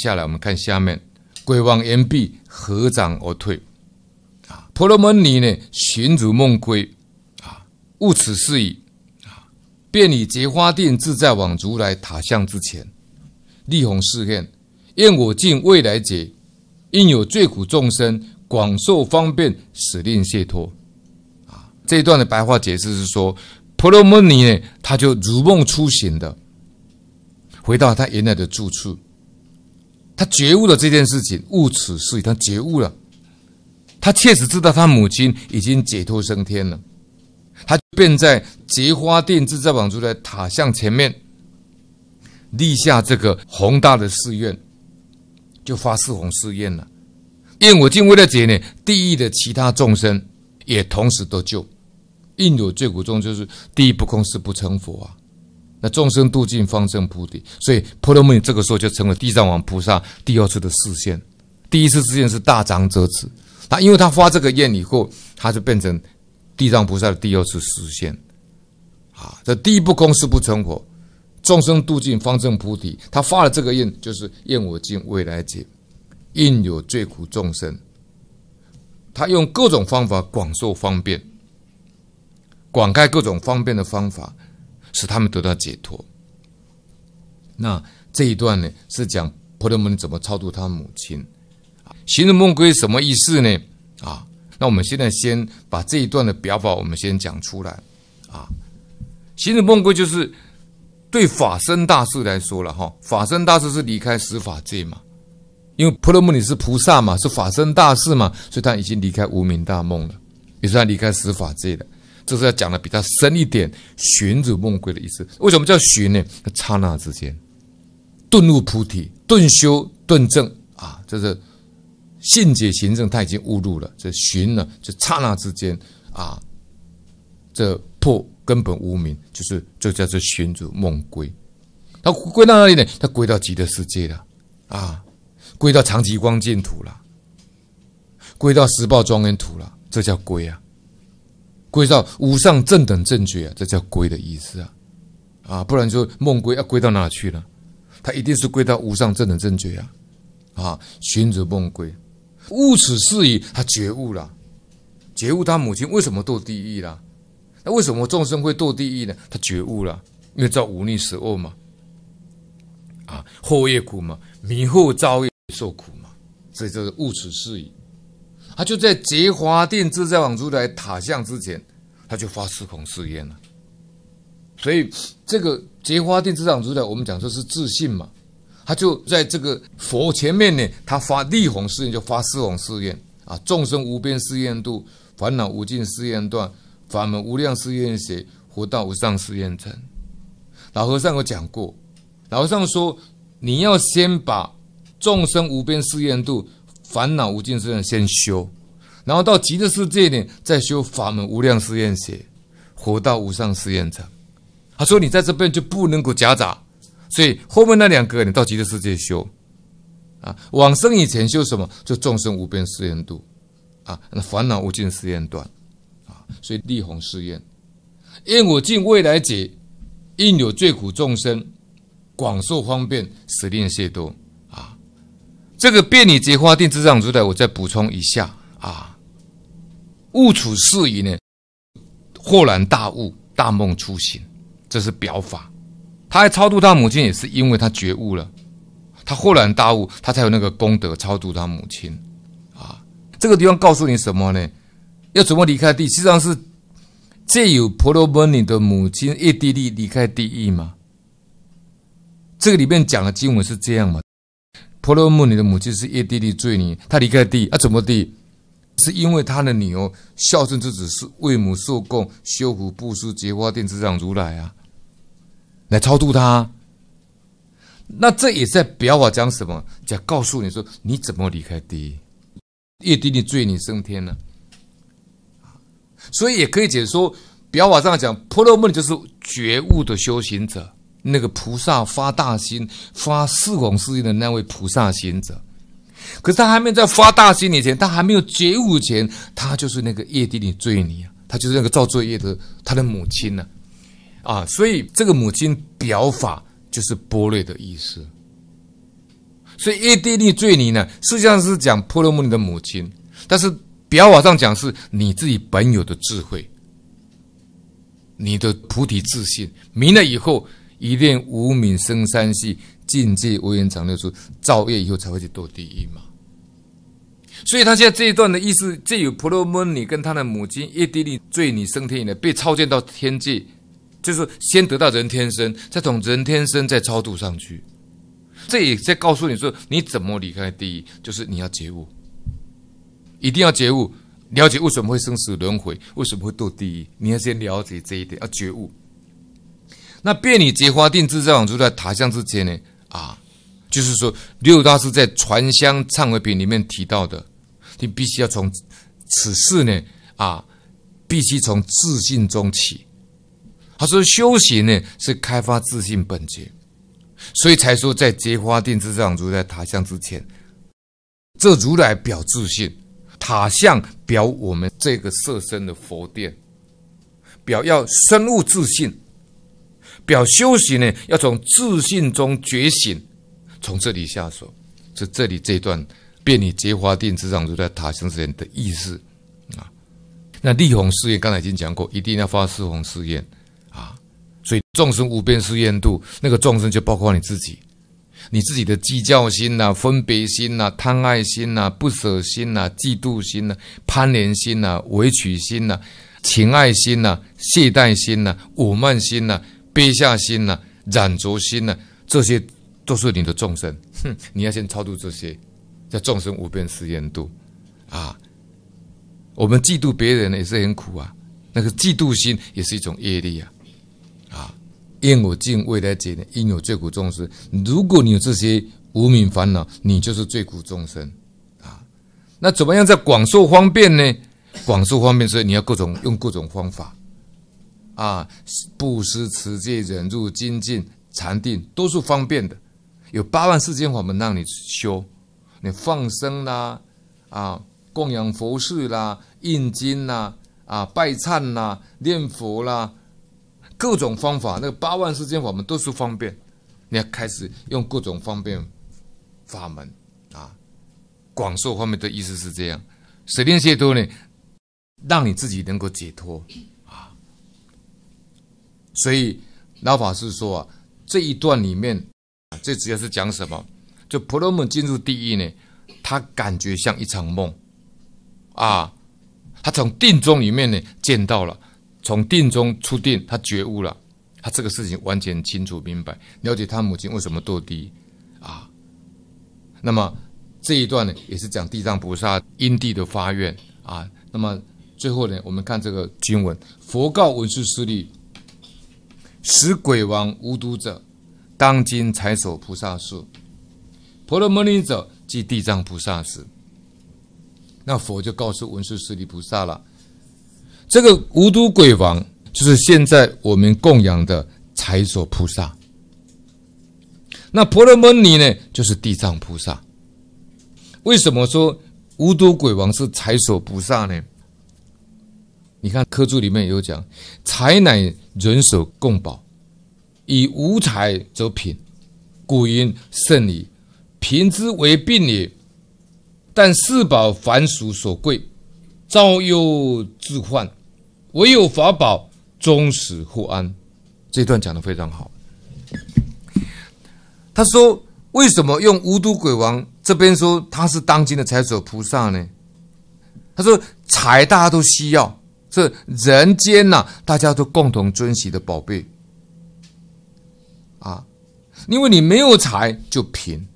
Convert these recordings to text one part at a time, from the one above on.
下来，我们看下面，鬼王言毕，合掌而退。啊，婆罗门尼呢，寻如梦归。啊，悟此是矣。啊，便以结花垫自在往如来塔像之前，立弘誓愿，愿我尽未来劫，应有罪苦众生，广受方便，使令解脱。啊，这一段的白话解释是说，婆罗门尼呢，他就如梦初醒的，回到他原来的住处。他觉悟了这件事情，悟此事，他觉悟了，他确实知道他母亲已经解脱升天了，他便在结花殿制在宝珠的塔像前面，立下这个宏大的誓愿，就发四弘誓愿了，愿我今为了劫呢，地狱的其他众生也同时得救，印度罪苦众就是地狱不空，誓不成佛啊。那众生度尽，方正菩提，所以婆罗门这个时候就成为地藏王菩萨第二次的示现。第一次示现是大长者子，他因为他发这个愿以后，他就变成地藏菩萨的第二次示现。啊，这第一步空是不存活，众生度尽，方正菩提。他发了这个愿，就是愿我尽未来劫，应有最苦众生，他用各种方法广受方便，广开各种方便的方法。使他们得到解脱。那这一段呢，是讲婆罗门怎么超度他母亲。啊，行容梦归什么意思呢？啊，那我们现在先把这一段的表法，我们先讲出来。啊，行容梦归就是对法身大士来说了哈。法身大士是离开十法界嘛？因为婆罗门尼是菩萨嘛，是法身大士嘛，所以他已经离开无名大梦了，也是他离开十法界了。这是要讲的比较深一点，寻主梦归的意思。为什么叫寻呢？刹那之间，顿悟菩提，顿修顿证啊！这是信解行证，他已经误入了。这寻呢，就刹那之间啊，这破根本无明，就是就叫做寻主梦归。他归到哪里呢？他归到极乐世界了啊！归到长极光净土了，归到十报庄严土了，这叫归啊！归到无上正等正觉，这叫“归”的意思啊！啊，不然就梦归要归到哪去呢？他一定是归到无上正等正觉啊！啊，寻者梦归，悟此是矣，他觉悟了，觉悟他母亲为什么堕地狱了？那为什么众生会堕地狱呢？他觉悟了，因为造无逆十恶嘛，啊，惑业苦嘛，迷惑遭业受苦嘛，所以就是悟此是矣。他就在结华殿自在王如来塔像之前，他就发四孔誓愿了。所以这个结华殿自在王如来，我们讲说是自信嘛。他就在这个佛前面呢，他发力宏誓愿，就发四孔誓愿啊：众生无边誓愿度，烦恼无尽誓愿断，法门无量誓愿学，佛道无上誓愿成。老和尚有讲过，老和尚说你要先把众生无边誓愿度。烦恼无尽试验先修，然后到极乐世界里再修法门无量誓愿学，活到无上试验长。他说你在这边就不能够夹杂，所以后面那两个你到极乐世界修。啊，往生以前修什么？就众生无边试验度，啊，那烦恼无尽试验断，啊，所以力宏试验，愿我尽未来劫，应有最苦众生，广受方便实令谢多。这个便利节花定制掌主宰，我再补充一下啊。悟触事宜呢，豁然大悟，大梦初醒，这是表法。他还超度他母亲，也是因为他觉悟了，他豁然大悟，他才有那个功德超度他母亲啊。这个地方告诉你什么呢？要怎么离开地？实际上是借有婆罗门尼的母亲一地利离开地狱吗？这个里面讲的经文是这样吗？婆罗门女的母亲是夜帝利罪女，她离开地，啊，怎么地？是因为她的女儿孝顺之子是为母受供，修福布施，结花电子掌如来啊，来超度她。那这也在表法讲什么？讲告诉你说你怎么离开地，夜帝利罪女升天了。所以也可以解说表法上讲，婆罗门就是觉悟的修行者。那个菩萨发大心、发四广四世的那位菩萨行者，可是他还没有在发大心以前，他还没有觉悟前，他就是那个业地里罪泥他就是那个造罪业的他的母亲呢，啊，所以这个母亲表法就是波瑞的意思，所以业地里罪尼呢，实际上是讲婆罗门尼的母亲，但是表法上讲是你自己本有的智慧，你的菩提自信明了以后。一念无名生三世，境界无缘长六处，造业以后才会去堕地狱嘛。所以，他现在这一段的意思，这有婆罗门女跟他的母亲一地力罪女升天来，被超荐到天界，就是先得到人天生，再从人天生再超度上去。这也在告诉你说，你怎么离开地狱，就是你要觉悟，一定要觉悟，了解为什么会生死轮回，为什么会堕地狱，你要先了解这一点，要觉悟。那便你结花定制这往如在塔相之前呢？啊，就是说六大师在传香忏悔品里面提到的，你必须要从此事呢啊，必须从自信中起。他说修行呢是开发自信本觉，所以才说在结花定制这往如在塔相之前，这如来表自信，塔相表我们这个色身的佛殿，表要深入自信。表修行呢，要从自信中觉醒，从这里下手。这这里这一段便理结华定执掌住在塔行之人的意思啊，那利宏誓愿，刚才已经讲过，一定要发利宏誓愿啊。所以众生无边誓愿度，那个众生就包括你自己，你自己的计较心呐、分别心呐、贪爱心呐、不舍心呐、嫉妒心呐、攀连心呐、委屈心呐、情爱心呐、懈怠心呐、傲慢心呐。憋下心呐，染浊心呐，这些都是你的众生。哼，你要先超度这些，叫众生无边誓愿度啊。我们嫉妒别人也是很苦啊，那个嫉妒心也是一种业力啊。啊，因我尽未来劫，因有罪苦众生。如果你有这些无名烦恼，你就是罪苦众生啊。那怎么样在广受方便呢？广受方便是你要各种用各种方法。啊，布施、持戒、忍辱、精进、禅定，都是方便的。有八万四千法门让你修，你放生啦，啊，供养佛事啦，印经啦，啊，拜忏啦，念佛啦，各种方法，那个八万四千法门都是方便。你要开始用各种方便法门啊，广受方面的意思是这样。舍天解脱呢，让你自己能够解脱。所以老法师说啊，这一段里面最主要是讲什么？就婆罗门进入地狱呢，他感觉像一场梦，啊，他从定中里面呢见到了，从定中出定，他觉悟了，他这个事情完全清楚明白，了解他母亲为什么堕地啊。那么这一段呢，也是讲地藏菩萨因地的发愿啊。那么最后呢，我们看这个经文，《佛告文殊师利》。使鬼王无毒者，当今财所菩萨是；婆罗门尼者，即地藏菩萨是。那佛就告诉文殊师利菩萨了：这个无毒鬼王，就是现在我们供养的财所菩萨；那婆罗门尼呢，就是地藏菩萨。为什么说无毒鬼王是财所菩萨呢？你看科注里面有讲，财乃人所共宝，以无财则贫，故云圣矣。贫之为病也，但四宝凡俗所贵，造忧致患，唯有法宝终始护安。这段讲的非常好。他说为什么用无毒鬼王这边说他是当今的财所菩萨呢？他说财大家都需要。这人间呐，大家都共同珍惜的宝贝啊！因为你没有财就贫，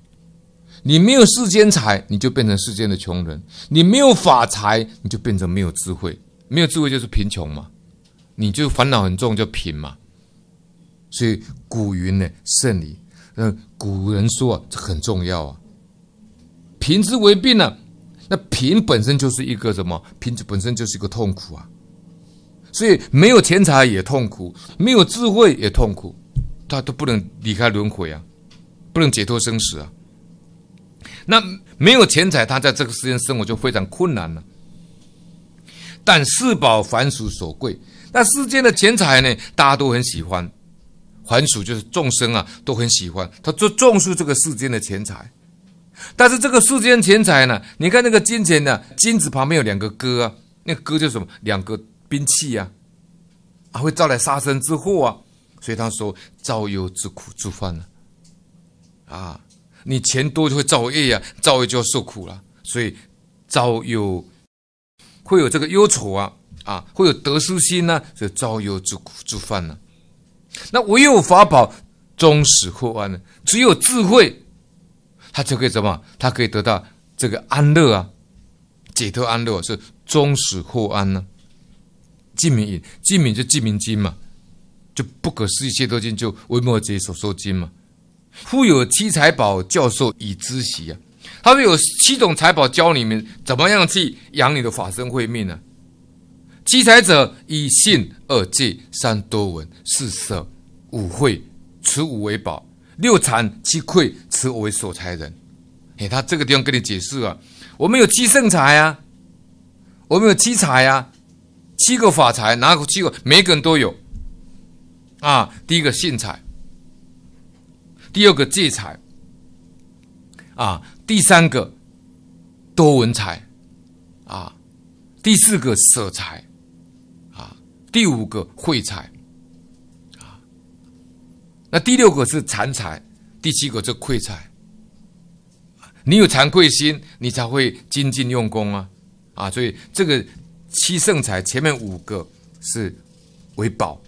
你没有世间财，你就变成世间的穷人；你没有法财，你就变成没有智慧，没有智慧就是贫穷嘛，你就烦恼很重就贫嘛。所以古云呢，圣理，嗯，古人说这很重要啊，贫之为病呢，那贫本身就是一个什么？贫本身就是一个痛苦啊。所以没有钱财也痛苦，没有智慧也痛苦，他都不能离开轮回啊，不能解脱生死啊。那没有钱财，他在这个世间生活就非常困难了。但四宝凡俗所贵，那世间的钱财呢，大家都很喜欢。凡俗就是众生啊，都很喜欢他做重视这个世间的钱财。但是这个世间钱财呢，你看那个金钱呢，金字旁边有两个戈啊，那个戈叫什么？两个。兵器呀，还会招来杀身之祸啊！所以他说：“造忧之苦，诸犯了啊！你钱多就会造厄呀，造业就要受苦了，所以造有会有这个忧愁啊啊，会有得失心呢，以造忧之苦，诸犯了。那唯有法宝终始获安呢？只有智慧，他就可以怎么？他可以得到这个安乐啊！解脱安乐是终始获安呢。”记名印，记名就记名经嘛，就不可思议切多经，就维末节所说经嘛。富有七财宝教授以知习啊，他们有七种财宝教你们怎么样去养你的法身慧命呢？七财者：以信二戒、三多闻，四色五慧，此五为宝；六禅、七愧，此为所财人。哎，他这个地方跟你解释啊，我们有七圣财啊，我们有七财啊。七个法财，哪个七个？每个人都有。啊，第一个信财，第二个戒财，啊，第三个多闻财，啊，第四个舍财，啊，第五个慧财，啊，那第六个是残财，第七个是愧财。你有惭愧心，你才会精进用功啊！啊，所以这个。七圣财前面五个是为宝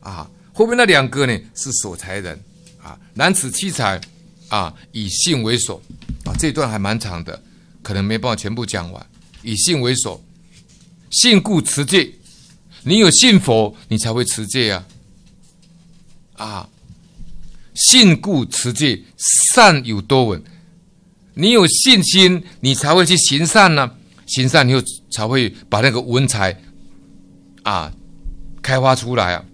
啊，后面那两个呢是所财人啊。然此七财啊，以信为所啊。这段还蛮长的，可能没办法全部讲完。以信为所，信故持戒。你有信佛，你才会持戒啊。啊，信故持戒，善有多稳。你有信心，你才会去行善呢。行善以后才会把那个文采，啊，开发出来啊。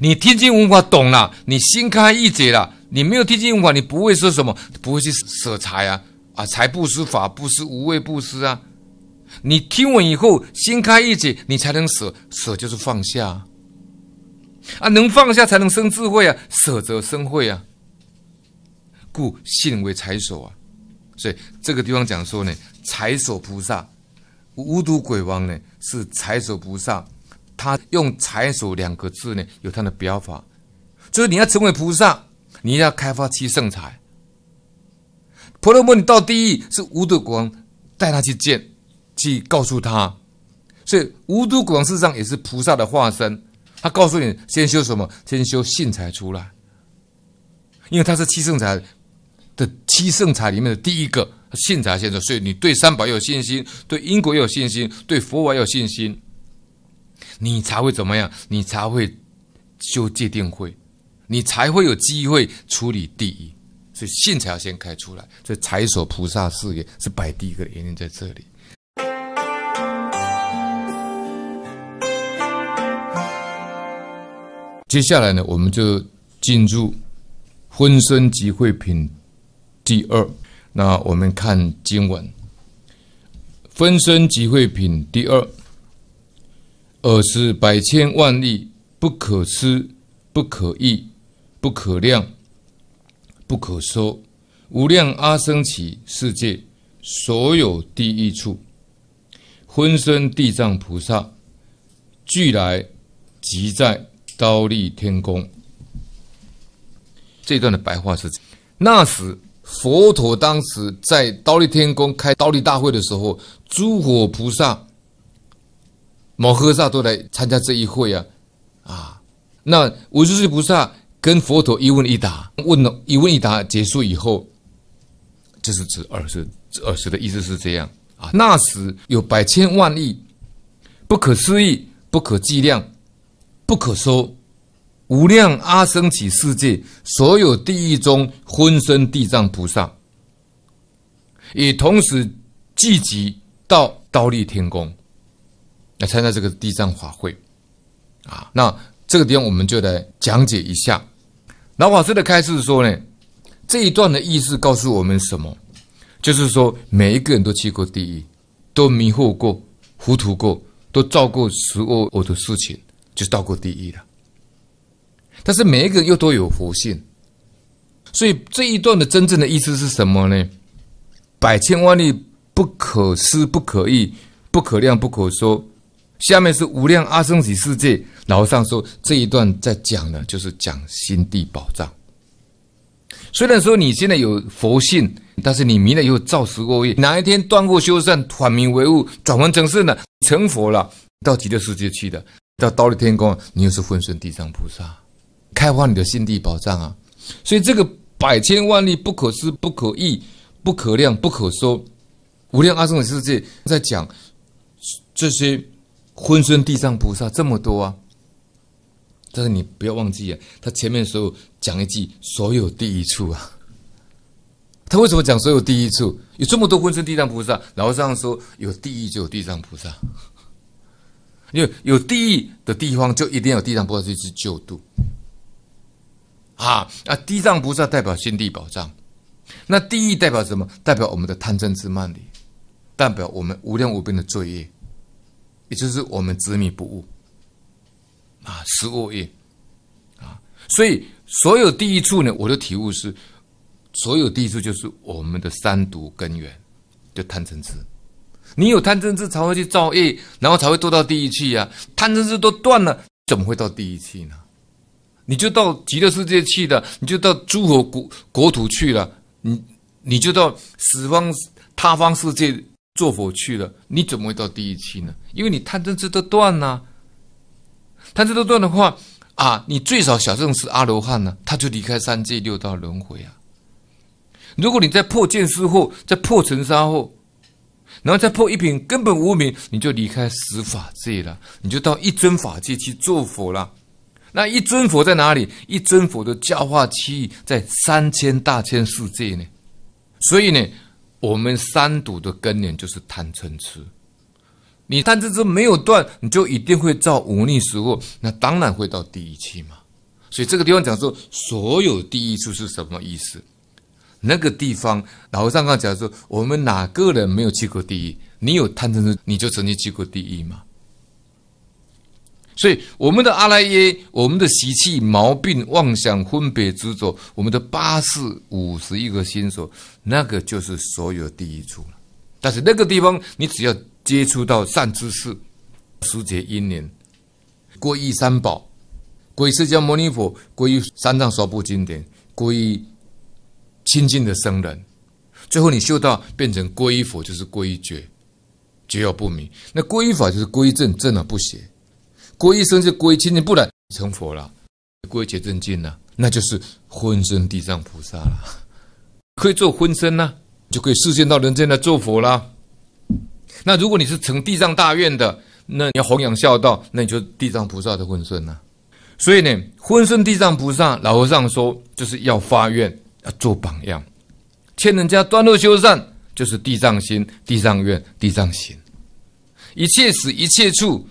你天津文化懂了，你心开意解了。你没有天津文化，你不会说什么，不会去舍财啊，啊，财不施法不施无畏不施啊。你听闻以后心开意解，你才能舍，舍就是放下。啊，能放下才能生智慧啊，舍则生慧啊。故信为财首啊，所以这个地方讲说呢。财所菩萨、无毒鬼王呢？是财所菩萨，他用“财所两个字呢，有他的表法。就是你要成为菩萨，你要开发七圣财。婆罗门，你到地狱是无毒鬼王带他去见，去告诉他。所以无毒鬼王事实上也是菩萨的化身。他告诉你，先修什么？先修性才出来，因为他是七圣财。七圣茶里面的第一个信财先的，所以你对三宝有信心，对因果有信心，对佛还有信心，你才会怎么样？你才会修戒定慧，你才会有机会处理第一。所以信才要先开出来，所以财所菩萨事业是摆第一个原因在这里。接下来呢，我们就进入分身集会品。第二，那我们看经文，分身集会品第二，而是百千万亿不可思、不可议，不可量、不可说，无量阿僧祇世界所有地狱处，分身地藏菩萨俱来即在刀立天宫。这段的白话是那时。佛陀当时在刀立天宫开刀立大会的时候，诸佛菩萨、摩诃萨都来参加这一会啊，啊，那五十岁菩萨跟佛陀一问一答，问了一问一答结束以后，这是指二十，二十的意思是这样啊。那时有百千万亿，不可思议、不可计量、不可说。无量阿僧祇世界所有地狱中，昏身地藏菩萨，也同时聚集到刀立天宫，来参加这个地藏法会。啊，那这个地方我们就来讲解一下。老法师的开示说呢，这一段的意思告诉我们什么？就是说，每一个人都去过地狱，都迷惑过、糊涂过，都造过十恶恶的事情，就到过地狱了。但是每一个又都有佛性，所以这一段的真正的意思是什么呢？百千万亿不可思、不可议、不可量、不可说。下面是无量阿僧祇世界。老和尚说这一段在讲的就是讲心地宝藏。虽然说你现在有佛性，但是你迷了以后造十恶业，哪一天断过修善，转迷为物，转凡成圣呢？成佛了，到极乐世界去的，到到立天宫，你又是混顺地藏菩萨。开发你的心地宝藏啊！所以这个百千万亿不可思、不可议、不可量、不可说，无量阿僧的世界，在讲这些，分身地藏菩萨这么多啊！但是你不要忘记啊，他前面所有讲一句“所有地狱处”啊。他为什么讲“所有地狱处”？有这么多分身地藏菩萨，然后这样说：“有地狱就有地藏菩萨。”因为有地狱的地方，就一定要有地藏菩萨去救度。啊啊！地藏菩萨代表心地宝藏，那地狱代表什么？代表我们的贪嗔痴慢里，代表我们无量无边的罪业，也就是我们执迷不悟啊，十恶业啊。所以所有地狱处呢，我的体悟是，所有地狱处就是我们的三毒根源，就贪嗔痴。你有贪嗔痴才会去造业，然后才会堕到地狱去呀。贪嗔痴都断了，怎么会到地狱去呢？你就到极乐世界去了，你就到诸佛国国土去了，你你就到十方他方世界做佛去了，你怎么会到第一期呢？因为你贪嗔痴都断呐，贪嗔痴断的话啊，你最少小乘是阿罗汉呢，他就离开三界六道轮回啊。如果你在破见失后，在破尘沙后，然后再破一品根本无名，你就离开十法界了，你就到一真法界去做佛了。那一尊佛在哪里？一尊佛的教化期在三千大千世界呢。所以呢，我们三堵的根源就是贪嗔痴。你贪嗔痴没有断，你就一定会造无逆时恶，那当然会到第一期嘛。所以这个地方讲说，所有第一处是什么意思？那个地方，老和尚刚讲说，我们哪个人没有去过地狱？你有贪嗔痴，你就曾经去过地狱吗？所以，我们的阿赖耶，我们的习气、毛病、妄想分别执着，我们的八四五十一个心所，那个就是所有第一处但是那个地方，你只要接触到善知识、时结因缘、皈依三宝、皈依释迦牟尼佛、皈依三藏十二部经典、皈依亲近的僧人，最后你修到变成皈依佛，就是皈依觉，觉有不迷；那皈依法就是皈依正正而不邪。皈依三是皈依清净，不然成佛了，皈结正见了，那就是婚身地藏菩萨了，可以做婚身呢，就可以示现到人间来做佛啦。那如果你是成地藏大愿的，那你要弘扬孝道，那你就地藏菩萨的婚身啊。所以呢，婚身地藏菩萨，老和尚说就是要发愿，要做榜样，劝人家端路修善，就是地藏心、地藏愿、地藏行，一切死，一切处。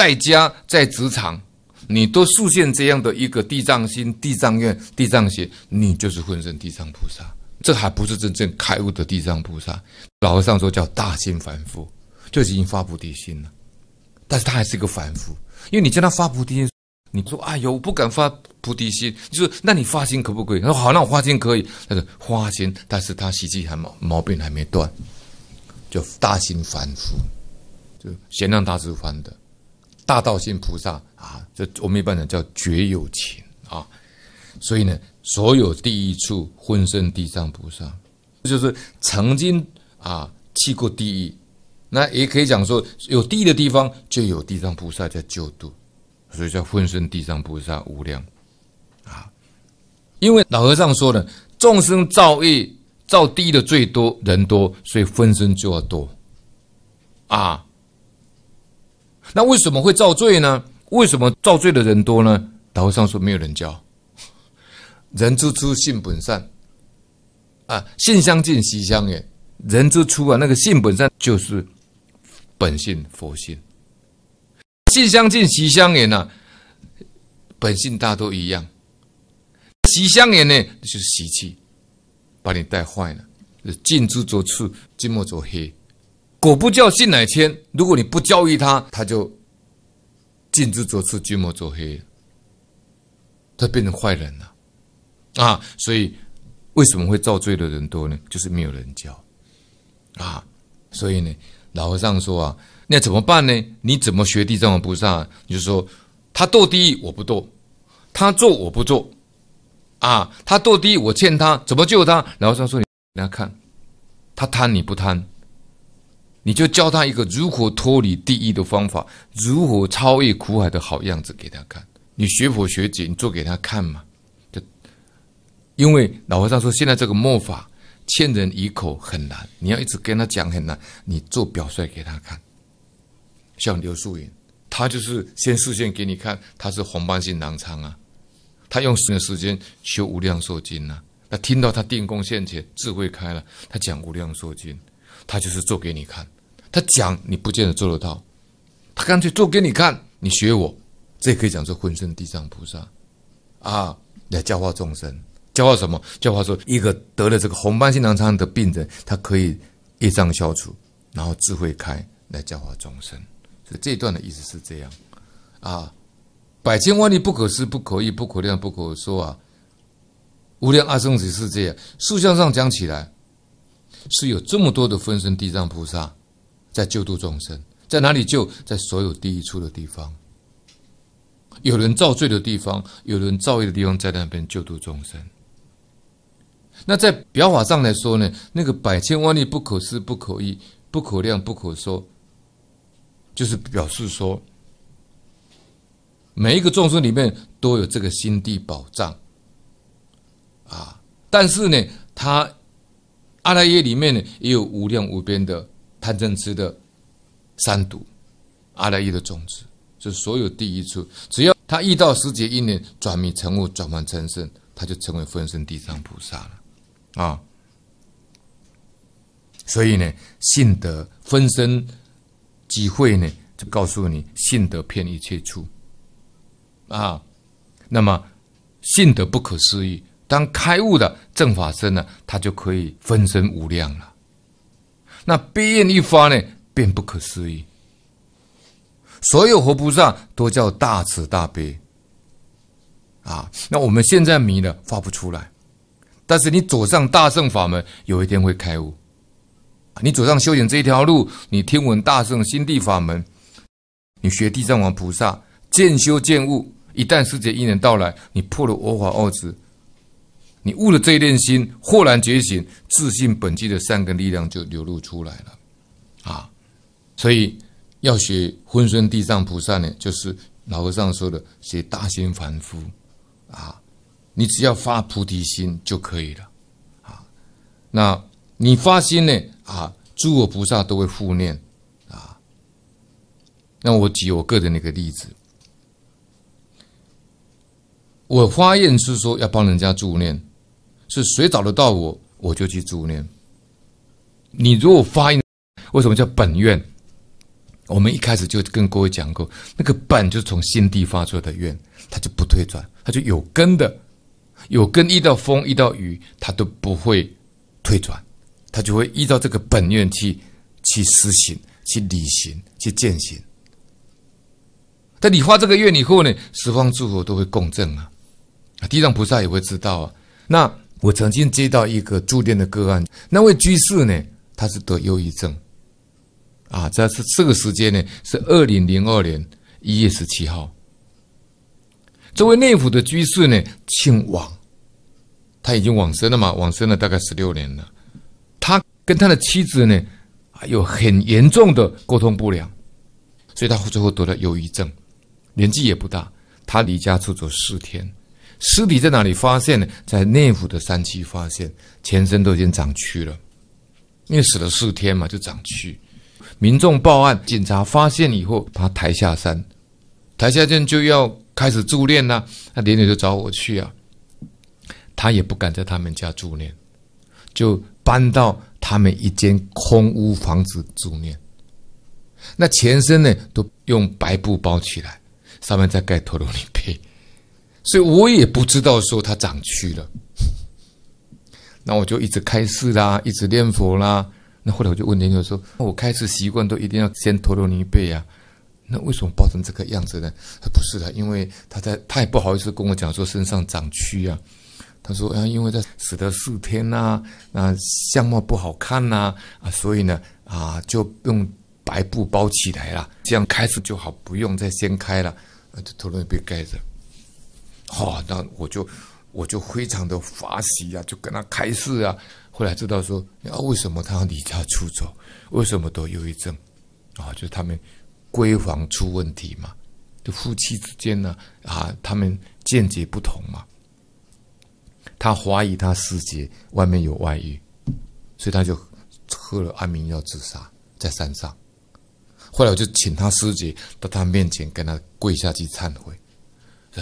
在家在职场，你都出现这样的一个地藏心、地藏愿、地藏邪，你就是混身地藏菩萨。这还不是真正开悟的地藏菩萨。老和尚说叫大心凡夫，就已经发菩提心了，但是他还是一个凡夫，因为你叫他发菩提心，你说哎呦，我不敢发菩提心，你说那你发心可不可以？他说好，那我发心可以。他说发心，但是他习气还毛毛病还没断，就大心凡夫，就贤让大师翻的。大道性菩萨啊，这我们一般讲叫绝有情啊，所以呢，所有地狱处，混生地藏菩萨，就是曾经啊去过地狱，那也可以讲说，有地狱的地方就有地藏菩萨在救度，所以叫混生地藏菩萨无量啊。因为老和尚说呢，众生造业造地狱的最多，人多，所以分身就要多啊。那为什么会造罪呢？为什么造罪的人多呢？大上说没有人教。人之初，性本善，啊，性相近，习相远。人之初啊，那个性本善就是本性佛性。性相近，习相远呢，本性大都一样。习相远呢，就是习气把你带坏了，近朱者赤，近墨者黑。果不教性乃迁，如果你不教育他，他就近之则赤，近墨则黑，他变成坏人了啊！所以为什么会造罪的人多呢？就是没有人教啊！所以呢，老和尚说啊，那怎么办呢？你怎么学地藏王菩萨？你就说，他堕地狱我不堕，他做我不做啊！他堕地狱我欠他，怎么救他？老和尚说，你来他看，他贪你不贪。你就教他一个如何脱离地狱的方法，如何超越苦海的好样子给他看。你学佛学姐，你做给他看嘛。就因为老和尚说，现在这个末法千人一口很难，你要一直跟他讲很难，你做表率给他看。像刘素云，他就是先示现给你看，他是红斑性囊疮啊，他用十年时间修《无量寿经》啊，他听到他定功现前，智慧开了，他讲《无量寿经》。他就是做给你看，他讲你不见得做得到，他干脆做给你看，你学我，这也可以讲说浑身地藏菩萨，啊，来教化众生，教化什么？教化说一个得了这个红斑性狼疮的病人，他可以业障消除，然后智慧开，来教化众生。所以这一段的意思是这样，啊，百千万里不可思、不可议、不可量、不可说啊，无量阿僧祇这样，竖向上讲起来。是有这么多的分身地藏菩萨，在救度众生，在哪里救？在所有地狱处的地方，有人造罪的地方，有人造业的地方，在那边救度众生。那在表法上来说呢，那个百千万亿不可思、不可议、不可量、不可说，就是表示说，每一个众生里面都有这个心地宝藏啊，但是呢，他。阿赖耶里面呢，也有无量无边的贪嗔痴的三毒，阿赖耶的种子，就是所有第一处，只要他遇到时节因年转迷成悟，转凡成圣，他就成为分身地藏菩萨了，啊！所以呢，信得分身机会呢，就告诉你，信得骗一切处，啊，那么信得不可思议。当开悟的正法身呢，他就可以分身无量了。那悲愿一发呢，便不可思议。所有活菩萨都叫大慈大悲啊。那我们现在迷了，发不出来。但是你走上大圣法门，有一天会开悟。你走上修行这一条路，你听闻大圣心地法门，你学地藏王菩萨渐修渐悟。一旦世界因缘到来，你破了我法二执。你悟了这一点心，豁然觉醒，自信本具的善根力量就流露出来了，啊，所以要学荤孙地藏菩萨呢，就是老和尚说的学大心凡夫，啊，你只要发菩提心就可以了，啊，那你发心呢，啊，诸佛菩萨都会护念，啊，那我举我个人那个例子，我发愿是说要帮人家助念。是谁找得到我，我就去助念。你如果发音，为什么叫本愿？我们一开始就跟各位讲过，那个本就是从心地发出的愿，它就不退转，它就有根的。有根，遇到风，遇到雨，它都不会退转，它就会依照这个本愿去去实行、去履行、去践行。但你发这个愿以后呢，十方诸佛都会共振啊，地藏菩萨也会知道啊，那。我曾经接到一个住店的个案，那位居士呢，他是得忧郁症，啊，这是这个时间呢，是二零零二年一月十七号。这位内府的居士呢，姓王，他已经往生了嘛，往生了大概十六年了。他跟他的妻子呢，有很严重的沟通不良，所以他最后得了忧郁症，年纪也不大，他离家出走四天。尸体在哪里发现呢？在内湖的山区发现，全身都已经长蛆了，因为死了四天嘛，就长蛆。民众报案，警察发现以后，他抬下山，抬下山就要开始住念呐。那连姐就找我去啊，他也不敢在他们家住念，就搬到他们一间空屋房子住念。那全身呢都用白布包起来，上面再盖陀罗泥碑。所以我也不知道说他长蛆了，那我就一直开示啦，一直念佛啦。那后来我就问莲友说我开示习惯都一定要先陀罗尼背啊，那为什么包成这个样子呢？他不是的，因为他在他也不好意思跟我讲说身上长蛆啊。他说啊，因为他死了四天呐，那相貌不好看呐，啊，所以呢啊就用白布包起来了，这样开始就好，不用再掀开了，就头颅也被盖着。好，那我就我就非常的发喜啊，就跟他开示啊。后来知道说，啊，为什么他要离家出走？为什么得忧郁症？啊，就是他们闺房出问题嘛。就夫妻之间呢，啊，他们见解不同嘛。他怀疑他师姐外面有外遇，所以他就喝了安眠药自杀在山上。后来我就请他师姐到他面前，跟他跪下去忏悔。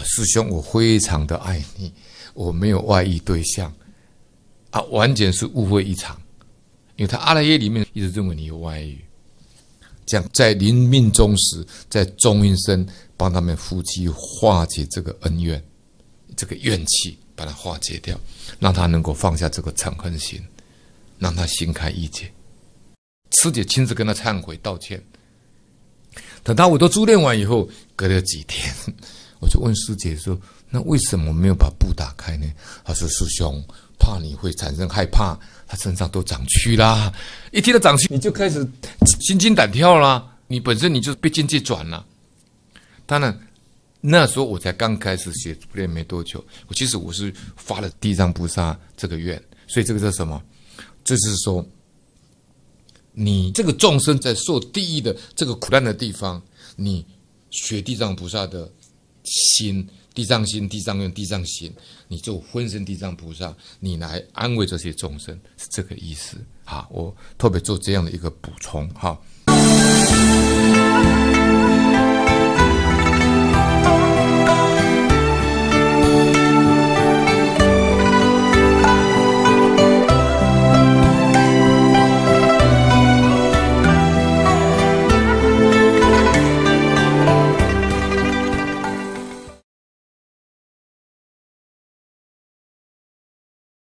师兄，我非常的爱你，我没有外遇对象，啊，完全是误会一场，因为他阿赖耶里面一直认为你有外遇，这样在临命终时，在中阴身帮他们夫妻化解这个恩怨，这个怨气把它化解掉，让他能够放下这个嗔恨心，让他心开意解，师姐亲自跟他忏悔道歉，等他我都珠念完以后，隔了几天。我就问师姐说：“那为什么没有把布打开呢？”他说：“师兄，怕你会产生害怕。他身上都长蛆啦，一听到长蛆你就开始心惊胆跳啦。你本身你就被境界转了。当然，那时候我才刚开始写布练没多久。我其实我是发了地藏菩萨这个愿，所以这个叫什么？这是说，你这个众生在受地狱的这个苦难的地方，你学地藏菩萨的。”心地藏心、地藏愿、地藏心，你做分身地藏菩萨，你来安慰这些众生，是这个意思好，我特别做这样的一个补充哈。